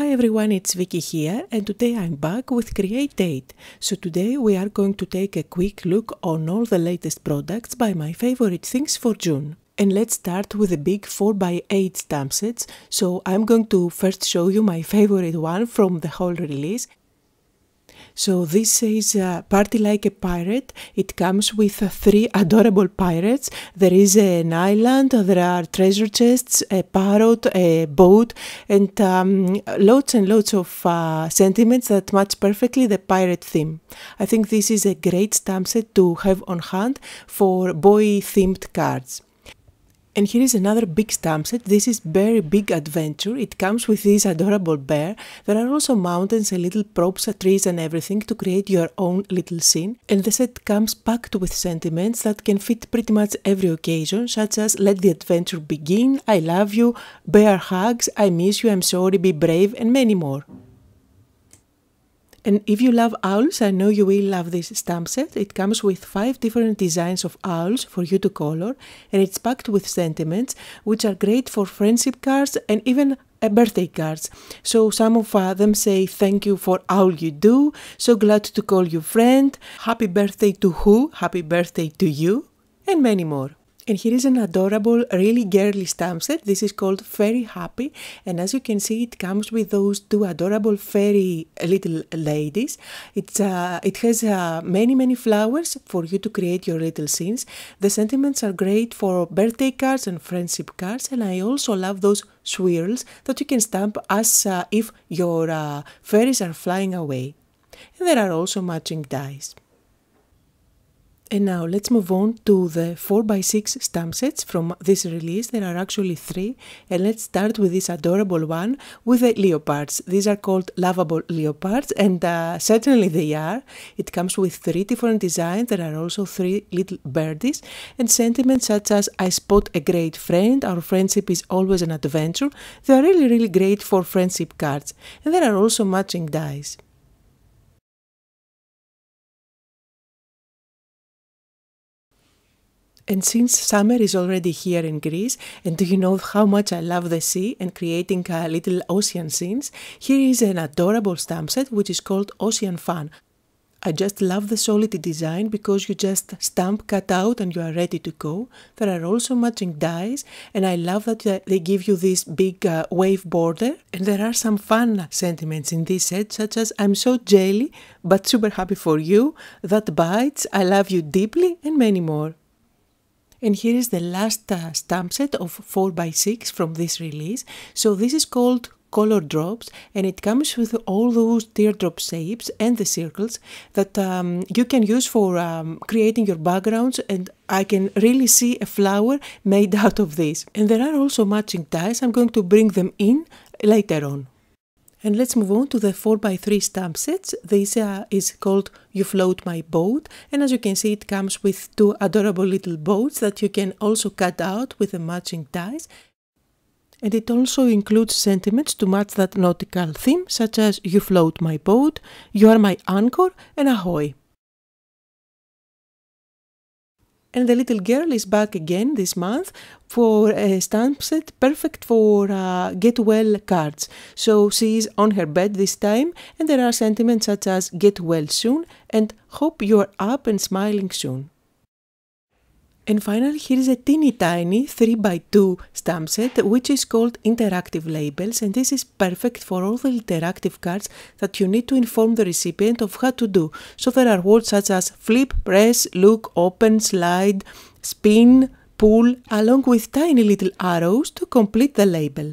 Hi everyone, it's Vicky here and today I'm back with Create Date. So today we are going to take a quick look on all the latest products by my favorite things for June. And let's start with the big 4x8 stamp sets. So I'm going to first show you my favorite one from the whole release so this is a uh, Party Like a Pirate. It comes with uh, three adorable pirates. There is an island, there are treasure chests, a parrot, a boat, and um, loads and loads of uh, sentiments that match perfectly the pirate theme. I think this is a great stamp set to have on hand for boy themed cards. And here is another big stamp set. This is very big adventure. It comes with this adorable bear. There are also mountains and little props, uh, trees and everything to create your own little scene. And the set comes packed with sentiments that can fit pretty much every occasion, such as let the adventure begin, I love you, bear hugs, I miss you, I'm sorry, be brave, and many more. And if you love owls, I know you will love this stamp set. It comes with five different designs of owls for you to color, and it's packed with sentiments, which are great for friendship cards and even uh, birthday cards. So some of uh, them say thank you for all you do, so glad to call you friend, happy birthday to who, happy birthday to you, and many more. And here is an adorable, really girly stamp set. This is called Fairy Happy. And as you can see, it comes with those two adorable fairy little ladies. It's, uh, it has uh, many, many flowers for you to create your little scenes. The sentiments are great for birthday cards and friendship cards. And I also love those swirls that you can stamp as uh, if your uh, fairies are flying away. And there are also matching dies. And now let's move on to the 4x6 stamp sets from this release. There are actually three. And let's start with this adorable one with the leopards. These are called lovable leopards and uh, certainly they are. It comes with three different designs. There are also three little birdies and sentiments such as I spot a great friend, our friendship is always an adventure. They are really, really great for friendship cards. And there are also matching dies. And since summer is already here in Greece, and do you know how much I love the sea and creating uh, little ocean scenes? Here is an adorable stamp set which is called Ocean Fun. I just love the solidity design because you just stamp, cut out and you are ready to go. There are also matching dies and I love that they give you this big uh, wave border. And there are some fun sentiments in this set such as I'm so jelly but super happy for you, that bites, I love you deeply and many more. And here is the last uh, stamp set of 4x6 from this release. So this is called color drops and it comes with all those teardrop shapes and the circles that um, you can use for um, creating your backgrounds and I can really see a flower made out of this. And there are also matching ties, I'm going to bring them in later on. And let's move on to the 4x3 stamp sets. This uh, is called You Float My Boat. And as you can see, it comes with two adorable little boats that you can also cut out with the matching dies. And it also includes sentiments to match that nautical theme, such as You Float My Boat, You Are My Anchor, and Ahoy and the little girl is back again this month for a stamp set perfect for uh, get well cards. So she is on her bed this time, and there are sentiments such as get well soon and hope you're up and smiling soon. And finally, here is a teeny tiny 3x2 stamp set, which is called Interactive Labels, and this is perfect for all the interactive cards that you need to inform the recipient of how to do. So there are words such as flip, press, look, open, slide, spin, pull, along with tiny little arrows to complete the label.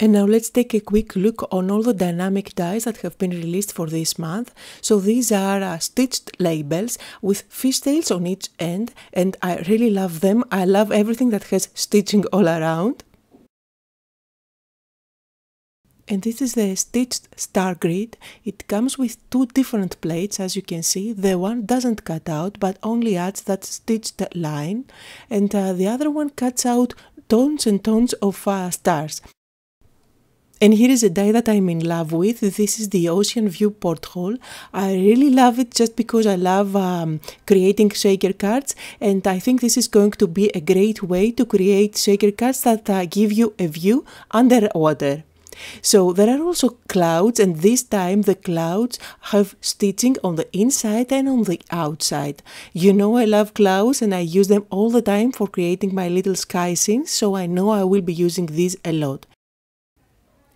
And now let's take a quick look on all the dynamic dies that have been released for this month. So these are uh, stitched labels with fishtails on each end and I really love them. I love everything that has stitching all around. And this is the stitched star grid. It comes with two different plates as you can see. The one doesn't cut out but only adds that stitched line and uh, the other one cuts out tons and tons of uh, stars. And here is a die that I'm in love with. This is the Ocean View Porthole. I really love it just because I love um, creating shaker cards. And I think this is going to be a great way to create shaker cards that uh, give you a view underwater. So there are also clouds and this time the clouds have stitching on the inside and on the outside. You know I love clouds and I use them all the time for creating my little sky scenes so I know I will be using these a lot.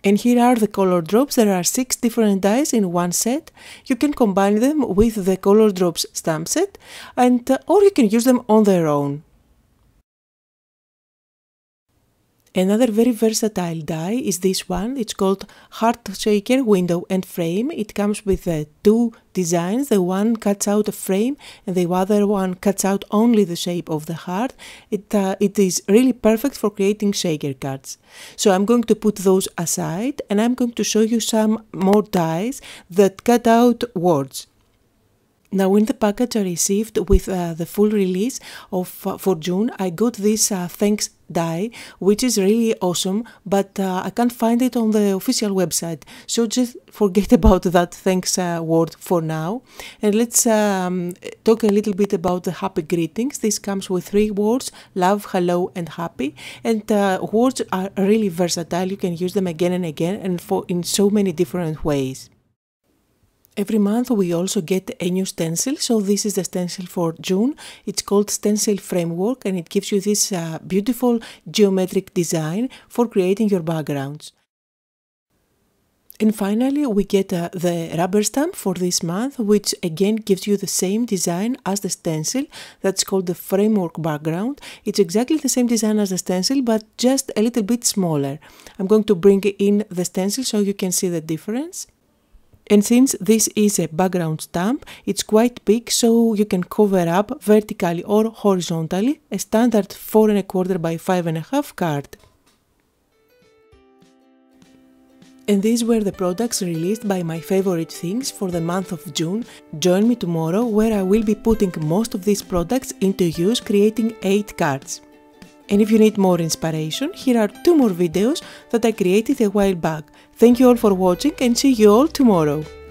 And here are the color drops. There are six different dies in one set. You can combine them with the color drops stamp set and uh, or you can use them on their own. Another very versatile die is this one. It's called Heart Shaker Window and Frame. It comes with uh, two designs. The one cuts out a frame and the other one cuts out only the shape of the heart. It, uh, it is really perfect for creating shaker cards. So I'm going to put those aside and I'm going to show you some more dies that cut out words. Now, in the package I received with uh, the full release of uh, for June, I got this uh, thanks die, which is really awesome, but uh, I can't find it on the official website. So just forget about that thanks uh, word for now, and let's um, talk a little bit about the happy greetings. This comes with three words: love, hello, and happy. And uh, words are really versatile. You can use them again and again, and for in so many different ways. Every month we also get a new stencil. So this is the stencil for June. It's called Stencil Framework and it gives you this uh, beautiful geometric design for creating your backgrounds. And finally, we get uh, the rubber stamp for this month, which again gives you the same design as the stencil. That's called the framework background. It's exactly the same design as the stencil, but just a little bit smaller. I'm going to bring in the stencil so you can see the difference. And since this is a background stamp, it's quite big so you can cover up vertically or horizontally a standard four and a quarter by 5.5 card. And these were the products released by My Favorite Things for the month of June. Join me tomorrow where I will be putting most of these products into use creating 8 cards. And if you need more inspiration, here are two more videos that I created a while back. Thank you all for watching and see you all tomorrow.